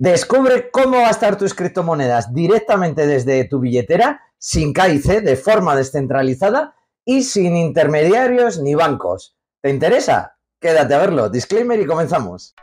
Descubre cómo gastar tus criptomonedas directamente desde tu billetera, sin KIC, de forma descentralizada y sin intermediarios ni bancos. ¿Te interesa? Quédate a verlo. Disclaimer y comenzamos.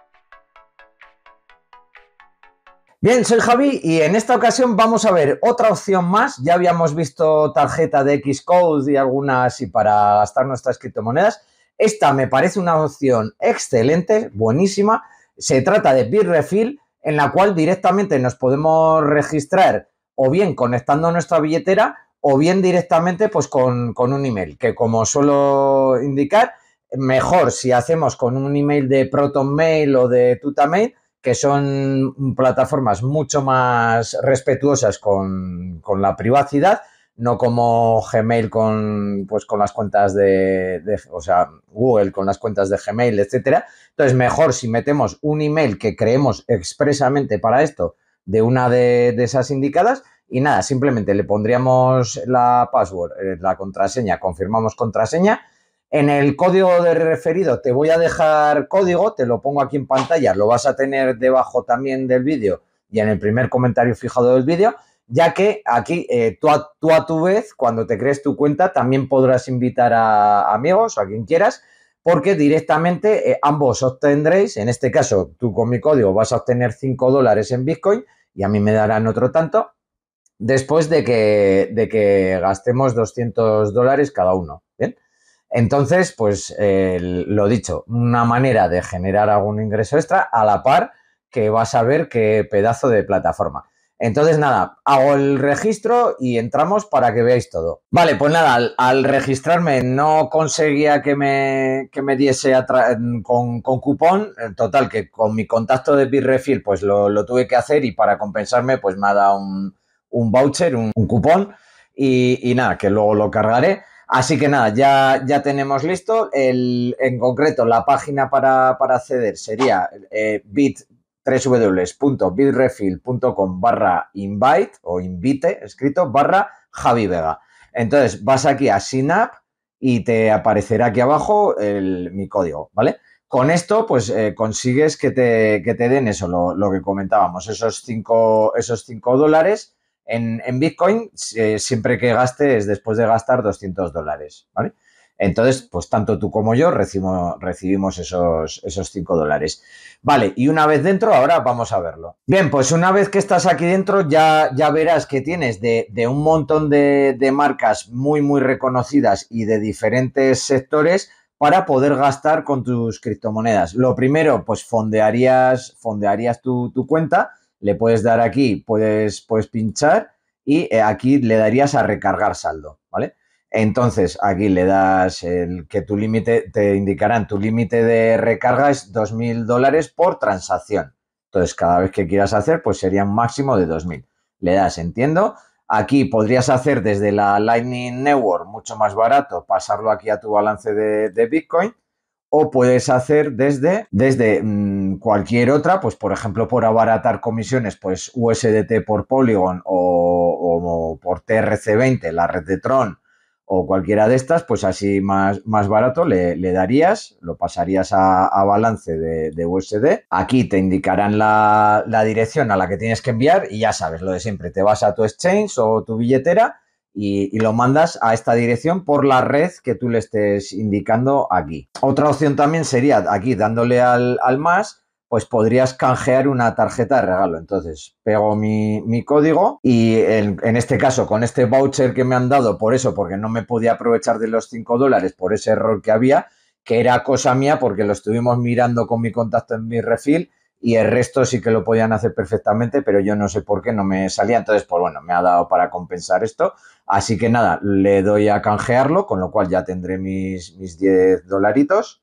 Bien, soy Javi y en esta ocasión vamos a ver otra opción más. Ya habíamos visto tarjeta de Xcode y algunas y para gastar nuestras criptomonedas. Esta me parece una opción excelente, buenísima. Se trata de Bitrefill en la cual directamente nos podemos registrar o bien conectando nuestra billetera o bien directamente pues con, un email, que como suelo indicar, mejor si hacemos con un email de ProtonMail o de Tutamail, que son plataformas mucho más respetuosas con, con la privacidad no como Gmail con, pues, con las cuentas de, o sea, Google con las cuentas de Gmail, etcétera. Entonces, mejor si metemos un email que creemos expresamente para esto de una de, de esas indicadas y nada, simplemente le pondríamos la password, eh, la contraseña, confirmamos contraseña. En el código de referido te voy a dejar código, te lo pongo aquí en pantalla, lo vas a tener debajo también del vídeo y en el primer comentario fijado del vídeo ya que aquí eh, tú, a, tu vez, cuando te crees tu cuenta, también podrás invitar a amigos o a quien quieras, porque directamente eh, ambos obtendréis, en este caso tú con mi código vas a obtener 5 dólares en Bitcoin y a mí me darán otro tanto, después de que, de que gastemos 200 dólares cada uno. ¿bien? Entonces, pues lo dicho, una manera de generar algún ingreso extra a la par que vas a ver qué pedazo de plataforma. Entonces, nada, hago el registro y entramos para que veáis todo. Vale, pues nada, al, registrarme no conseguía que me, que me diese con, con, cupón. En total, que con mi contacto de Bitrefill, pues lo, tuve que hacer y para compensarme, pues me ha dado un, un voucher, un, cupón. Y, nada, que luego lo cargaré. Así que nada, ya, ya tenemos listo. El, en concreto, la página para, para acceder sería eh, bit www.bitrefill.com barra invite o invite escrito barra Javi Vega. Entonces vas aquí a Synap y te aparecerá aquí abajo el, mi código, ¿vale? Con esto, pues eh, consigues que te, que te, den eso, lo, que comentábamos, esos 5 esos cinco dólares en, Bitcoin eh, siempre que gastes después de gastar 200 dólares, ¿vale? Entonces, pues tanto tú como yo recibimos, esos, esos 5 dólares. Vale, y una vez dentro, ahora vamos a verlo. Bien, pues una vez que estás aquí dentro, ya, ya verás que tienes de, un montón de, marcas muy, muy reconocidas y de diferentes sectores para poder gastar con tus criptomonedas. Lo primero, pues fondearías, tu, tu cuenta, le puedes dar aquí, puedes, puedes pinchar y eh, aquí le darías a recargar saldo, ¿vale? Entonces, aquí le das el que tu límite, te indicarán tu límite de recarga es 2.000 dólares por transacción. Entonces, cada vez que quieras hacer, pues sería un máximo de 2.000. Le das, entiendo. Aquí podrías hacer desde la Lightning Network mucho más barato, pasarlo aquí a tu balance de, Bitcoin o puedes hacer desde, desde mm, cualquier otra, pues por ejemplo por abaratar comisiones, pues USDT por Polygon o por TRC20, la red de Tron o cualquiera de estas, pues así más, más barato le, darías, lo pasarías a, balance de, de, USD. Aquí te indicarán la, la, dirección a la que tienes que enviar y ya sabes lo de siempre, te vas a tu exchange o tu billetera y, lo mandas a esta dirección por la red que tú le estés indicando aquí. Otra opción también sería aquí dándole al, al más pues podrías canjear una tarjeta de regalo. Entonces, pego mi, mi código y en, este caso, con este voucher que me han dado, por eso, porque no me podía aprovechar de los 5 dólares por ese error que había, que era cosa mía porque lo estuvimos mirando con mi contacto en mi refil y el resto sí que lo podían hacer perfectamente, pero yo no sé por qué no me salía. Entonces, pues bueno, me ha dado para compensar esto. Así que nada, le doy a canjearlo, con lo cual ya tendré mis, mis 10 dolaritos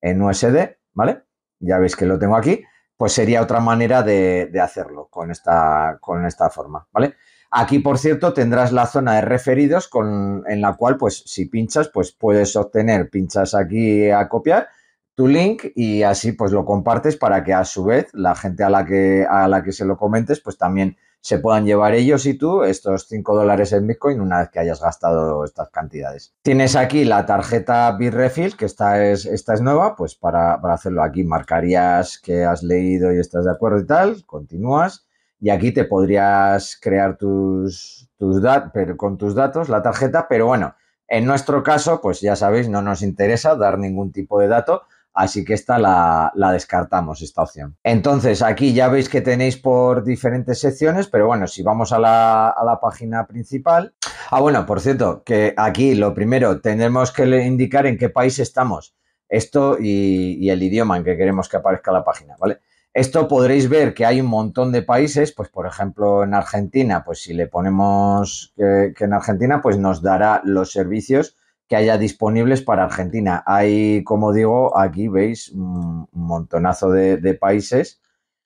en USD, ¿vale? ya veis que lo tengo aquí, pues sería otra manera de, hacerlo con esta, con esta forma, ¿vale? Aquí, por cierto, tendrás la zona de referidos con, en la cual, pues, si pinchas, pues puedes obtener, pinchas aquí a copiar tu link y así, pues, lo compartes para que a su vez la gente a la que, a la que se lo comentes, pues también se puedan llevar ellos y tú estos 5 dólares en Bitcoin una vez que hayas gastado estas cantidades. Tienes aquí la tarjeta Bitrefill, que esta es, esta es nueva, pues para, para hacerlo aquí marcarías que has leído y estás de acuerdo y tal, continúas y aquí te podrías crear tus, tus pero con tus datos la tarjeta, pero bueno, en nuestro caso, pues ya sabéis, no nos interesa dar ningún tipo de dato Así que esta la, descartamos, esta opción. Entonces, aquí ya veis que tenéis por diferentes secciones, pero bueno, si vamos a la, página principal. Ah, bueno, por cierto, que aquí lo primero, tenemos que indicar en qué país estamos. Esto y, el idioma en que queremos que aparezca la página, ¿vale? Esto podréis ver que hay un montón de países, pues por ejemplo en Argentina, pues si le ponemos que, que en Argentina, pues nos dará los servicios que haya disponibles para Argentina. Hay, como digo, aquí veis un montonazo de, países,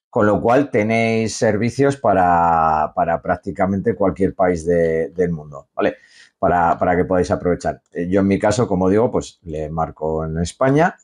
con lo cual tenéis servicios para, para prácticamente cualquier país del mundo, ¿vale? Para, para, que podáis aprovechar. Eh, yo en mi caso, como digo, pues le marco en España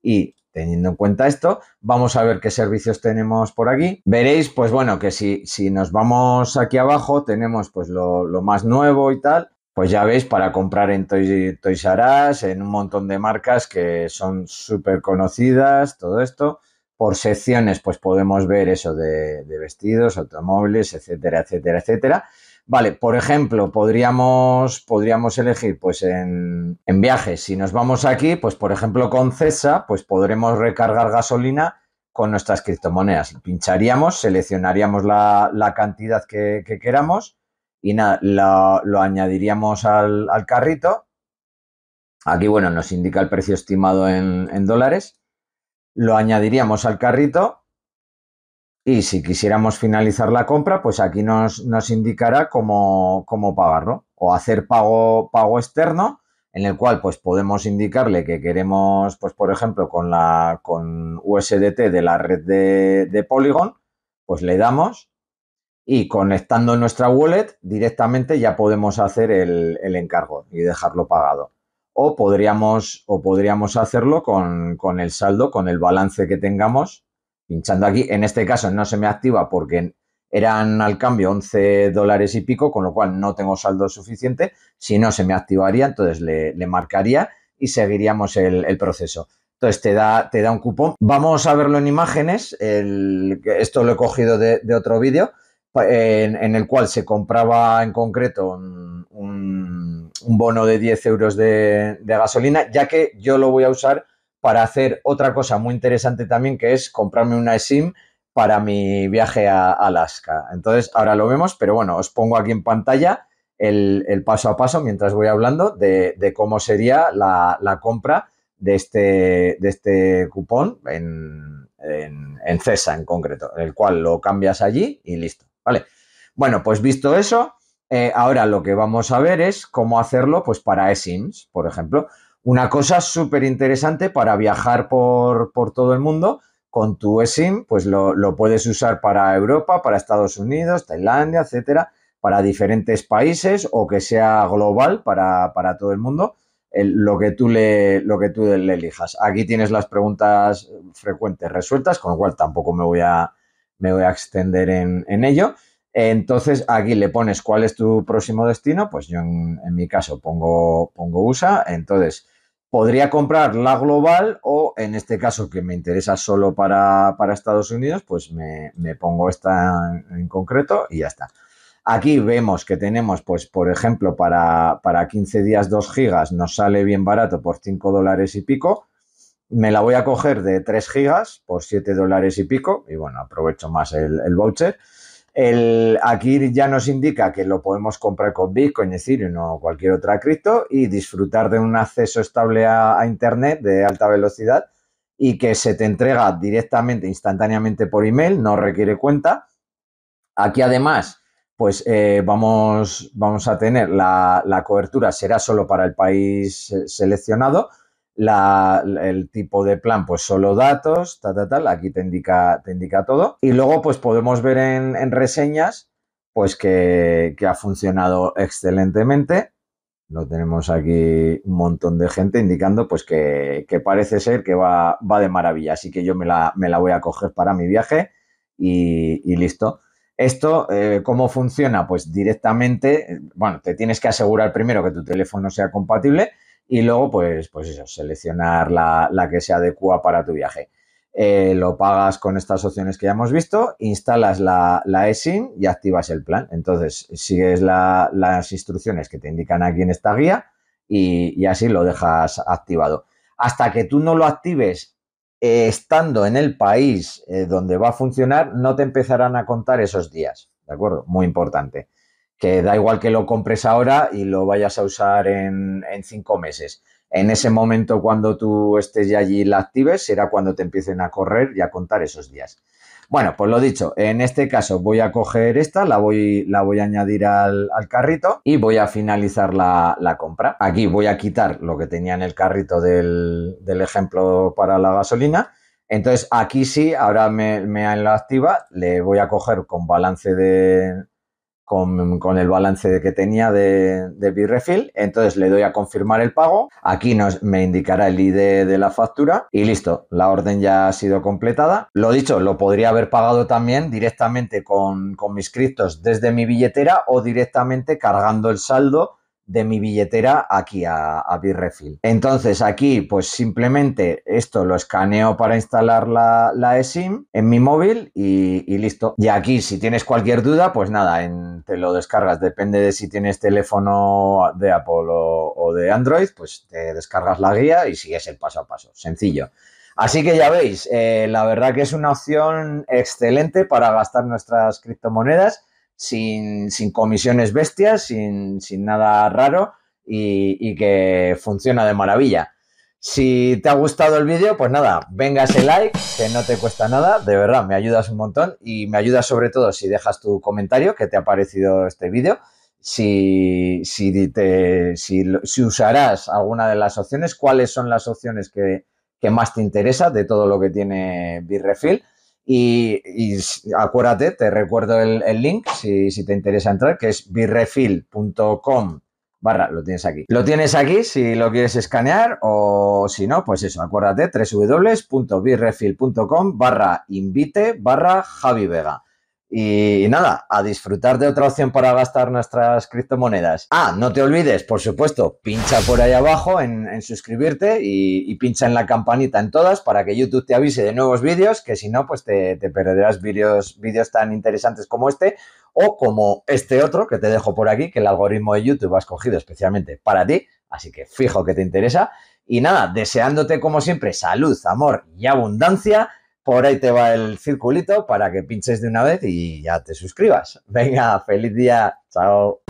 y teniendo en cuenta esto, vamos a ver qué servicios tenemos por aquí. Veréis, pues bueno, que si, si nos vamos aquí abajo, tenemos pues lo, lo más nuevo y tal, pues ya veis, para comprar en Toys, R Us, en un montón de marcas que son súper conocidas, todo esto. Por secciones, pues podemos ver eso de, vestidos, automóviles, etcétera, etcétera, etcétera. Vale, por ejemplo, podríamos, podríamos elegir, pues en, en viajes, si nos vamos aquí, pues por ejemplo con CESA, pues podremos recargar gasolina con nuestras criptomonedas. Pincharíamos, seleccionaríamos la, cantidad que, que queramos y nada, lo, añadiríamos al, carrito. Aquí, bueno, nos indica el precio estimado en, dólares. Lo añadiríamos al carrito y si quisiéramos finalizar la compra, pues aquí nos, indicará cómo, pagarlo o hacer pago, pago externo en el cual pues podemos indicarle que queremos, pues por ejemplo, con, la, con USDT de la red de, de Polygon, pues le damos y conectando nuestra wallet directamente ya podemos hacer el, encargo y dejarlo pagado. O podríamos, o podríamos hacerlo con, el saldo, con el balance que tengamos, pinchando aquí. En este caso no se me activa porque eran al cambio 11 dólares y pico, con lo cual no tengo saldo suficiente. Si no, se me activaría, entonces le, marcaría y seguiríamos el, proceso. Entonces te da, te da, un cupón. Vamos a verlo en imágenes. El, esto lo he cogido de, de otro vídeo en, el cual se compraba en concreto un, bono de 10 euros de, gasolina, ya que yo lo voy a usar para hacer otra cosa muy interesante también, que es comprarme una SIM para mi viaje a Alaska. Entonces, ahora lo vemos, pero bueno, os pongo aquí en pantalla el, paso a paso mientras voy hablando de, cómo sería la, compra de este, de este cupón en, en, en CESA en concreto, el cual lo cambias allí y listo. ¿vale? Bueno, pues visto eso, eh, ahora lo que vamos a ver es cómo hacerlo pues para eSIMS, por ejemplo. Una cosa súper interesante para viajar por, por, todo el mundo con tu eSIM, pues lo, puedes usar para Europa, para Estados Unidos, Tailandia, etcétera, para diferentes países o que sea global para, todo el mundo. lo, que tú le, lo que tú le elijas. Aquí tienes las preguntas frecuentes resueltas, con lo cual tampoco me voy a, me voy a extender en, ello. Entonces aquí le pones cuál es tu próximo destino, pues yo en, mi caso pongo, pongo USA, entonces podría comprar la global o en este caso que me interesa solo para, para Estados Unidos, pues me, pongo esta en, concreto y ya está. Aquí vemos que tenemos, pues por ejemplo, para, para 15 días 2 gigas nos sale bien barato por 5 dólares y pico, me la voy a coger de 3 gigas por 7 dólares y pico, y bueno, aprovecho más el, voucher. El, aquí ya nos indica que lo podemos comprar con Bitcoin, Ethereum o cualquier otra cripto y disfrutar de un acceso estable a, Internet de alta velocidad y que se te entrega directamente, instantáneamente por email, no requiere cuenta. Aquí además, pues eh, vamos, vamos a tener la, la cobertura, será solo para el país eh, seleccionado el tipo de plan, pues solo datos, tal, tal, tal, aquí te indica, te indica todo. Y luego, pues podemos ver en, reseñas, pues que, ha funcionado excelentemente. Lo tenemos aquí un montón de gente indicando pues que, parece ser que va, de maravilla. Así que yo me la, voy a coger para mi viaje y, listo. Esto, eh, ¿cómo funciona? Pues directamente, eh, bueno, te tienes que asegurar primero que tu teléfono sea compatible y luego pues, pues eso, seleccionar la, que se adecua para tu viaje. Eh, lo pagas con estas opciones que ya hemos visto, instalas la, la eSIM y activas el plan. Entonces, sigues las instrucciones que te indican aquí en esta guía y, así lo dejas activado. Hasta que tú no lo actives eh, estando en el país eh, donde va a funcionar, no te empezarán a contar esos días. ¿De acuerdo? Muy importante que da igual que lo compres ahora y lo vayas a usar en, cinco meses. En ese momento, cuando tú estés ya allí y la actives, será cuando te empiecen a correr y a contar esos días. Bueno, pues lo dicho, en este caso voy a coger esta, la voy, la voy a añadir al, carrito y voy a finalizar la, compra. Aquí voy a quitar lo que tenía en el carrito del, ejemplo para la gasolina. Entonces aquí sí, ahora me, me, la activa, le voy a coger con balance de, con, el balance que tenía de, de Entonces le doy a confirmar el pago. Aquí nos, me indicará el ID de la factura y listo, la orden ya ha sido completada. Lo dicho, lo podría haber pagado también directamente con, con mis criptos desde mi billetera o directamente cargando el saldo de mi billetera aquí a, a Entonces aquí pues simplemente esto lo escaneo para instalar la, la eSIM en mi móvil y, listo. Y aquí si tienes cualquier duda pues nada, te lo descargas. Depende de si tienes teléfono de Apple o, de Android pues te descargas la guía y sigues el paso a paso. Sencillo. Así que ya veis, eh, la verdad que es una opción excelente para gastar nuestras criptomonedas sin, comisiones bestias, sin, nada raro y, que funciona de maravilla. Si te ha gustado el vídeo, pues nada, venga ese like, que no te cuesta nada, de verdad, me ayudas un montón y me ayudas sobre todo si dejas tu comentario que te ha parecido este vídeo. Si, si, si, si, usarás alguna de las opciones, cuáles son las opciones que, que más te interesa de todo lo que tiene birrefill y, acuérdate, te recuerdo el, link si, te interesa entrar, que es birrefill.com barra, lo tienes aquí. Lo tienes aquí si lo quieres escanear o si no, pues eso, acuérdate, www.birrefill.com barra invite barra Javi Vega. Y, nada, a disfrutar de otra opción para gastar nuestras criptomonedas. Ah, no te olvides, por supuesto, pincha por ahí abajo en, suscribirte y, pincha en la campanita en todas para que YouTube te avise de nuevos vídeos, que si no, pues te, perderás vídeos, vídeos tan interesantes como este o como este otro que te dejo por aquí, que el algoritmo de YouTube ha escogido especialmente para ti, así que fijo que te interesa. Y nada, deseándote como siempre salud, amor y abundancia. Por ahí te va el circulito para que pinches de una vez y ya te suscribas. Venga, feliz día. Chao.